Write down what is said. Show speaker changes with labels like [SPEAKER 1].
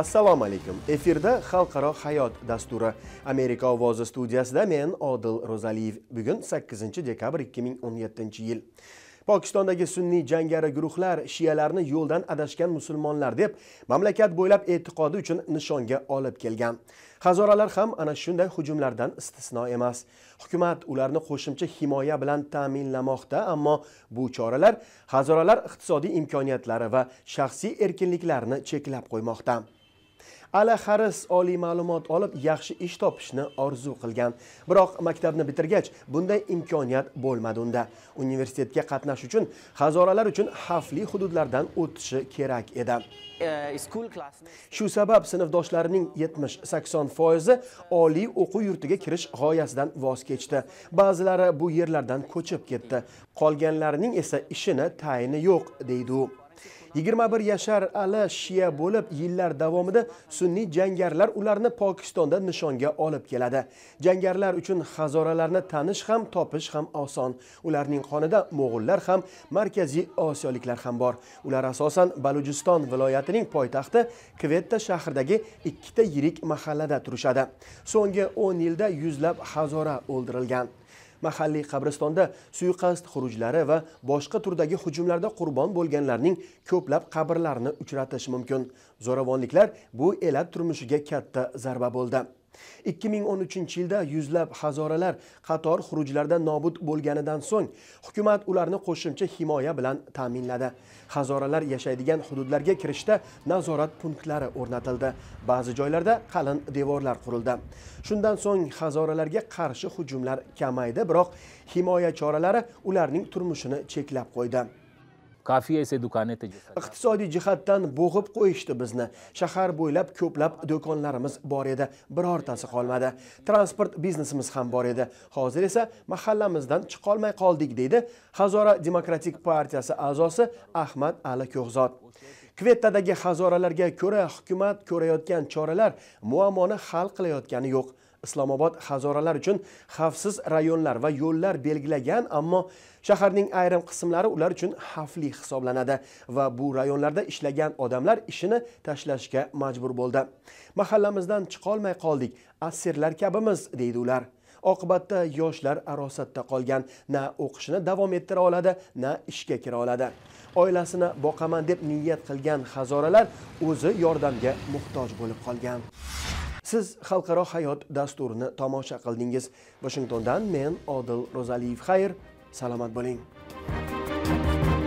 [SPEAKER 1] assalomu alaykum efirda xalqaro hayot dasturi amerika ovozi studiyasida men odil ro'zaliyev bugun 8 dekabr 2017 yil pokistondagi sunniy jangari guruhlar shiyalarni yo'ldan adashgan musulmonlar deb mamlakat bo'ylab e'tiqodi uchun nishonga olib kelgan hazoralar ham ana shunday hujumlardan istisno emas hukumat ularni qo'shimcha himoya bilan ta'minlamoqda ammo bu choralar hazoralar iqtisodiy imkoniyatlari va shaxsiy erkinliklarini cheklab qo'ymoqda ala haris oliy ma'lumot olib yaxshi ish topishni orzu qilgan biroq maktabni bitirgach bunday imkoniyat bo'lmadi unda universitetga qatnash uchun hazoralar uchun xavfli hududlardan o'tishi kerak edi eh, shu sabab sinfdoshlarining 70-80 foizi oliy o'quv yurtiga kirish g'oyasidan voz kechdi ba'zilari bu yerlardan ko'chib ketdi qolganlarining esa ishini tayini yo'q deydi u yigirma bir yashar ali shiya bo'lib yillar davomida sunniy jangarlar ularni pokistonda nishonga olib keladi jangarlar uchun hazoralarni tanish ham topish ham oson ularning qonida mo'g'ullar ham markaziy osiyoliklar ham bor ular asosan balujiston viloyatining poytaxti kvetta shahridagi ikkita yirik mahallada turishadi so'nggi 10 yilda yuzlab hazora o'ldirilgan mahalliy qabristonda suiqasd xurujlari va boshqa turdagi hujumlarda qurbon bo'lganlarning ko'plab qabrlarini uchratish mumkin zo'ravonliklar bu elat turmushiga katta zarba bo'ldi ikki ming o'n uchinchi yilda yuzlab hazoralar qator xurujlardan nobud bo'lganidan so'ng hukumat ularni qo'shimcha himoya bilan ta'minladi hazoralar yashaydigan hududlarga kirishda nazorat punktlari o'rnatildi ba'zi joylarda qalin devorlar qurildi shundan so'ng hazoralarga qarshi hujumlar kamaydi biroq himoya choralari ularning turmushini cheklab qo'ydi kafiya esa do'konni iqtisodiy jihatdan bo'g'ib qo'yishdi bizni shahar bo'ylab ko'plab do'konlarimiz bor edi birortasi qolmadi transport biznesimiz ham bor edi hozir esa mahallamizdan chiqolmay qoldik deydi hazora demokratik partiyasi a'zosi ahmad ali ko'hzod kvettadagi hazoralarga ko'ra hukumat ko'rayotgan choralar muammoni hal qilayotgani yo'q islomobod hazoralar uchun xavfsiz rayonlar va yo'llar belgilagan ammo shaharning ayrim qismlari ular uchun xavfli hisoblanadi va bu rayonlarda ishlagan odamlar ishini tashlashga majbur bo'ldi mahallamizdan chiqolmay qoldik asirlar kabimiz deydi ular oqibatda yoshlar arosatda qolgan na o'qishini davom ettira oladi na ishga kira oladi oilasini boqaman deb niyat qilgan hazoralar o'zi yordamga muhtoj bo'lib qolgan siz xalqaro hayot dasturini tomosha qildingiz washingtondan men odil ro'zaliyev xayr salomat bo'ling